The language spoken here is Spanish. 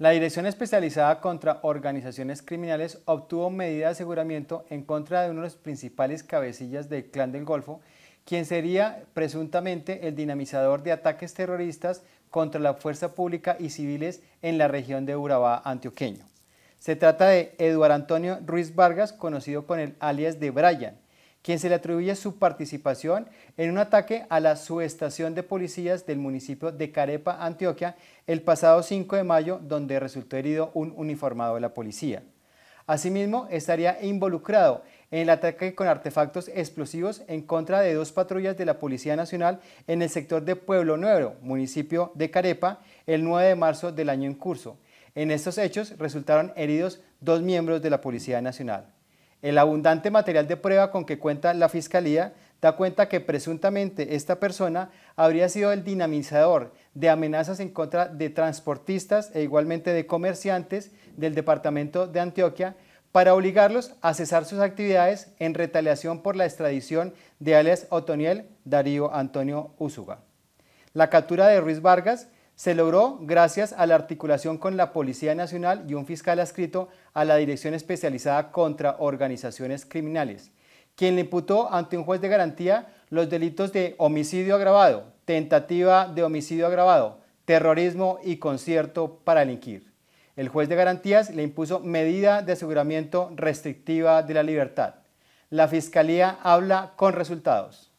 La Dirección Especializada contra Organizaciones Criminales obtuvo medida de aseguramiento en contra de uno de los principales cabecillas del Clan del Golfo, quien sería presuntamente el dinamizador de ataques terroristas contra la fuerza pública y civiles en la región de Urabá antioqueño. Se trata de Eduardo Antonio Ruiz Vargas, conocido con el alias de Brian, quien se le atribuye su participación en un ataque a la subestación de policías del municipio de Carepa, Antioquia, el pasado 5 de mayo, donde resultó herido un uniformado de la policía. Asimismo, estaría involucrado en el ataque con artefactos explosivos en contra de dos patrullas de la Policía Nacional en el sector de Pueblo Nuevo, municipio de Carepa, el 9 de marzo del año en curso. En estos hechos resultaron heridos dos miembros de la Policía Nacional. El abundante material de prueba con que cuenta la Fiscalía da cuenta que presuntamente esta persona habría sido el dinamizador de amenazas en contra de transportistas e igualmente de comerciantes del departamento de Antioquia para obligarlos a cesar sus actividades en retaliación por la extradición de alias Otoniel Darío Antonio Úsuga. La captura de Ruiz Vargas se logró gracias a la articulación con la Policía Nacional y un fiscal adscrito a la Dirección Especializada contra Organizaciones Criminales, quien le imputó ante un juez de garantía los delitos de homicidio agravado, tentativa de homicidio agravado, terrorismo y concierto para delinquir. El juez de garantías le impuso medida de aseguramiento restrictiva de la libertad. La Fiscalía habla con resultados.